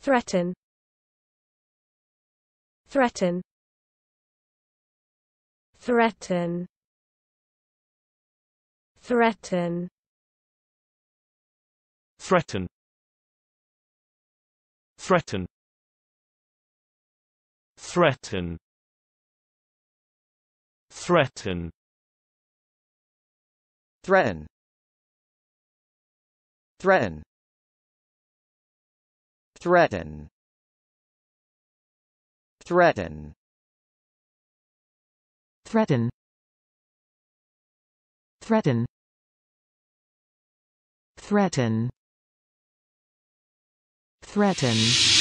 threaten threaten threaten threaten threaten threaten threaten threaten threaten threaten threaten threaten threaten threaten threaten threaten